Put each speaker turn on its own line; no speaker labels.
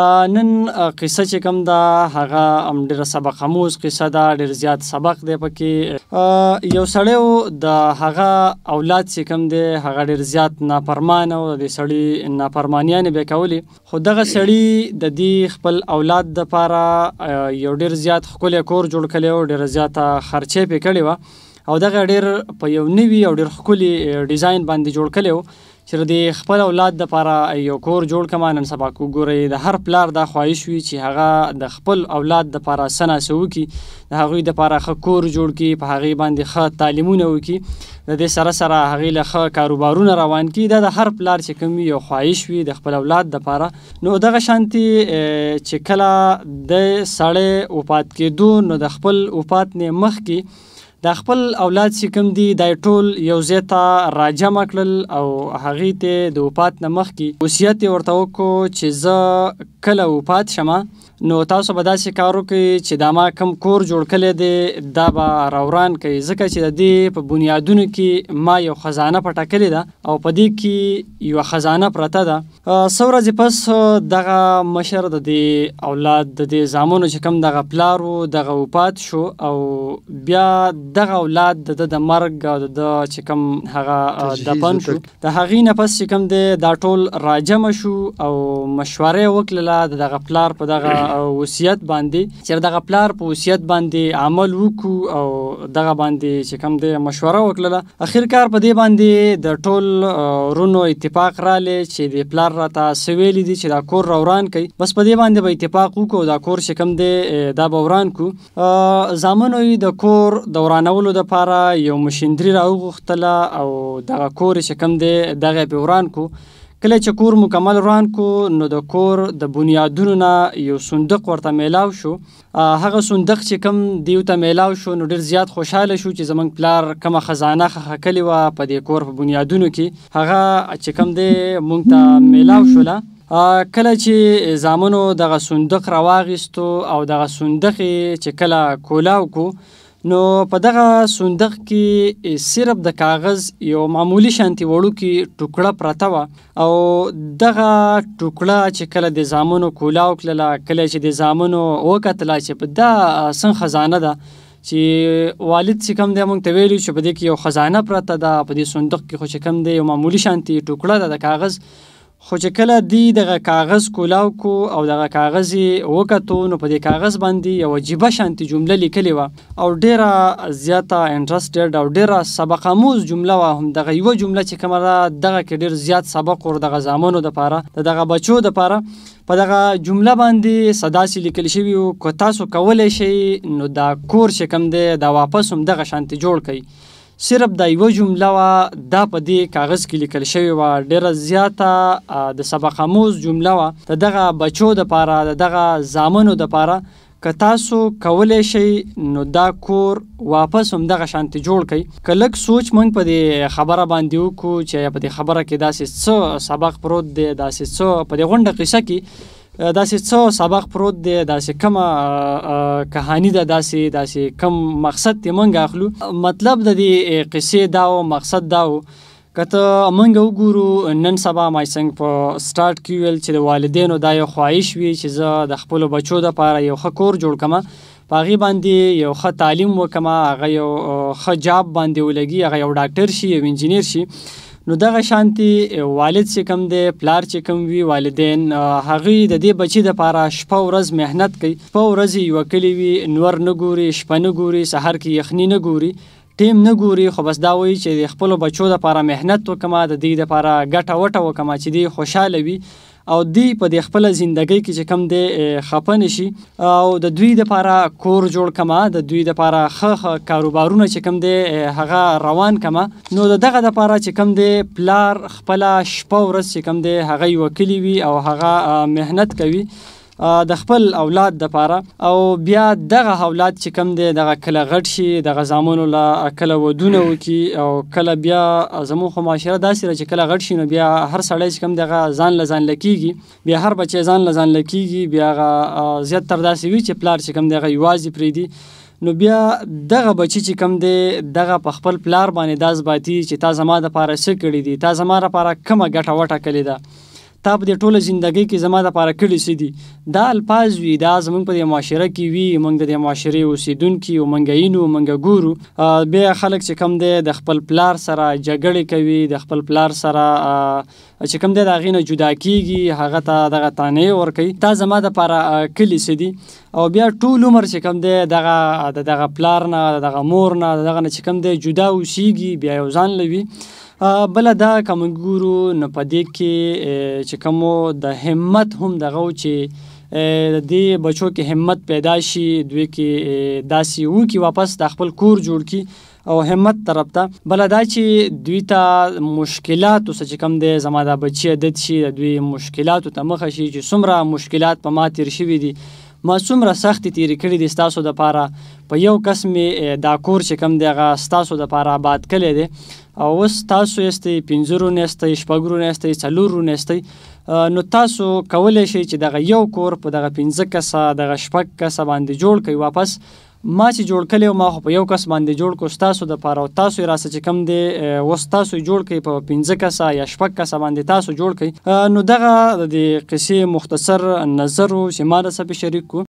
نن قصه چې کوم دا هغه ام ډیره سبق هموز قصه دا ډیر زیات سبق دی پکې یو سړی د هغه اولاد چې کوم دی هغه ډیر زیات نافرمانه او د سړی نافرمانیان به کولی خو دغه سړی د دې خپل اولاد د لپاره یو ډیر زیات خپل کور جوړ کړي او ډیر زیات خرچه پې کړي و او دغه ډیر په یو نوي او ډیر خولي ډیزاین باندې جوړ کړي چې د خپل اولاد لپاره یو کور جوړ کما نن سبا کو ګوري د هر پلار د خواهش وي چې هغه د خپل اولاد لپاره سنا سو کی د هغه لپاره خ کور جوړ کی په هغه باندې خ تعلیمونه وکي د دې سره سره هغه له خ کاروبارونه روان کی د هر پلار چې کوم یو خواهش وي د خپل اولاد لپاره نو دغه شانتي چې کله د سړی وفات کېدو نو د خپل وفات نه مخ کې د خپل اولاد چې کوم دی د ټول یو ځای ته راجمع کړل او هغه ته د وفات نه مخکې وصیت ورته وکړو چې زه کله وفات شمه نو تاسو به داسې کار وکړئ چې دا ما کم کور جوړ کړی دی دا به راوران کوي ځکه چې د دې په بنیادونو کې ما یو خزانه پټه کړې ده او په دې کې یو خزانه پرته ده څو ورځې پس دغه مشر د دې اولاد د دې زامنو چې کم دغه پلار و دغه وپات شو او بیا دغه اولاد د د مرګ او د چې کم هغه دفن شو د هغې نه پس چې کم دی دا ټول راجمه شو او مشورې وکړله دغه پلار په دغه وصیت باندې چې دغه پلار په وصیت باندې عمل وکړو او دغه باندې چې کوم د مشوره وکړله اخر کار په دې باندې د ټول رونو اتفاق رااله چې د پلار راته سویل دي چې دا کور روان کوي بس په دې باندې به اتفاق وکړو دا کور شکم دی دا بوران کو زامنو د کور دورانولو د پاره یو مشندري راوغختله او دغه کور شکم دی دغه بوران کو کله چې کور مکمل روان کو نو د کور د بنیادونو نه یو صندوق ورته میلاو شو هغه صندوق چې کم دیو ته میلاو شو نو ډیر زیات خوشاله شو چې زمنګ پلار کومه خزانه خخه کلی و په دې کور په بنیادونو کې هغه چې کم دی مونږ ته میلاو شوله کله چې زامنو دغه صندوق راواغستو او دغه صندوق چې کله کولاو کو نو په دغه صندوق کې صرف د کاغذ یو معمولی شانتي وړو کې ټوکړه پراته و او دغه ټوکړه چې کله د زامنو کولاو کله کله چې د زامنو وکتل چې په دا سن خزانه ده چې والد چې کوم دی مونږ ته ویلو چې په دې کې یو خزانه پراته ده په دې صندوق کې خو چې کوم دی یو معمولی شانتي ټوکړه ده د کاغذ خو چې کله دی دغه کاغذ کولاو کو او دغه کاغذ وکتو نو په دې کاغذ باندې یو عجیبه شانتي جمله لیکلې وه او ډیره زیاته انټرسټډ او ډیره سبق آموز جمله وه هم دغه یوه جمله چې کومه دغه کې ډیر زیات سبق ور دغه زامنو دپاره د دغه بچو دپاره په دغه جمله باندې صداسې لیکل شوي و که تاسو کولی شئ نو دا کور چې کوم دی دا واپس هم دغه شانتې جوړ کړئ صرف د یو جمله وا دا په دې کاغذ کې لیکل شوی و ډیره زیاته د سبق آموز جمله وا ته دغه بچو د پاره دغه زامنو د پاره که تاسو کولای شئ نو دا کور واپس هم دغه شانتي جوړ کړئ کلک سوچ مونږ په دې خبره باندې وکړو چې په دې خبره کې داسې څه سبق پروت دی داسې څه په دې غونډه قصه کې داسې څو سبق پروت دی داسې کوم کہانی ده داسې داسې کم مقصد ته مونږ اخلو مطلب د دې قصې دا او مقصد دا و کته مونږ وګورو نن سبا مای څنګه په سٹارټ کې ویل چې د والدینو دا یو خواهش وي چې زه د خپل بچو د لپاره یو خکور جوړ کما پاغي باندې یو ښه تعلیم وکما هغه یو ښه جاب باندې ولګي هغه یو ډاکټر شي یو انجنیر شي نو دغه شانتي والد چې کم دی پلار چې کم وی والدین هغه د دې بچی د پاره شپه ورځ مهنت کوي په ورځ یو کلی وی نور نه ګوري شپه نه ګوري سحر کې یخنی نه ګوري ټیم نه ګوري خو بس دا وایي چې خپل بچو د لپاره مهنت وکما د دې لپاره ګټه وټه وکما چې دی خوشاله وي او دی په د خپل ژوندۍ کې چې کم دی خپن شي او د دوی د لپاره کور جوړ کما د دوی د لپاره خخ کاروبارونه چې کم دی هغه روان کما نو دغه د لپاره چې کم دی پلار خپل شپه ورځ چې کم دی هغه وکلی وي او هغه مهنت کوي د خپل اولاد د پاره او بیا دغه اولاد چې کم دی دغه کله غټ شي دغه زامنو له کله ودونه وکي او کله بیا زموږ خو معاشره داسې چې کله غټ شي نو بیا هر سړی چې کم دغه ځان له ځان لکېږي بیا هر بچی ځان له ځان لکېږي بیا هغه زیات تر داسې وي چې پلار چې کم دغه یوازې پرېږدي نو بیا دغه بچی چې کم دی دغه په خپل پلار باندې داس باتی چې تا زما د پاره څه کړی دی تا زما لپاره کومه ګټه وټه کړې ده تا په دې ټوله زندګۍ کې زما د پاره کړي سي دي دا الفاظ وي دا زمونږ په دې معاشره کې وي موږ د معاشري اوسیدونکو او موږ یینو موږ ګورو به خلک چې کم دی د خپل پلار سره جګړه کوي د خپل پلار سره چې کم دی دا غینه جدا کیږي هغه ته دغه تانې ور کوي تا زما د پاره کړي سي دي او بیا ټول عمر چې کم دی دغه دغه پلار نه دغه مور نه دغه نه چې کم دی جدا اوسیږي بیا یو ځان لوي بل دا کوم ګورو نه پدې کې چې کومو د همت هم دغه چې د دې بچو کې همت پیدا شي دوی کې داسي وو کې واپس د خپل کور جوړ کی او همت طرف ته بل دا چې دوی ته مشکلات او څه کم دي زما د بچي عادت شي دوی مشکلات ته مخ شي چې څومره مشکلات په ما تیر شوي دي ما څومره سخت تیر کړی دي ستاسو د پاره په یو قسم دا کور چې کم دی غا ستاسو د پاره آباد کړي دي او اوس تاسو یې پنځه رونه یې شپږ رونه یې څلور رونه یې نو تاسو کولی شئ چې دغه یو کور په دغه پنځه کسه دغه شپږ کسه باندې جوړ کړئ واپس ما چې جوړ کړی ما خو په یو کس باندې جوړ کو ستاسو د پاره او تاسو را څه چې کم دی وس تاسو جوړ کړئ په 15 کسه یا شپږ کسه باندې تاسو جوړ کړئ نو دغه د قصې مختصر نظر او سیمه سره شریک کو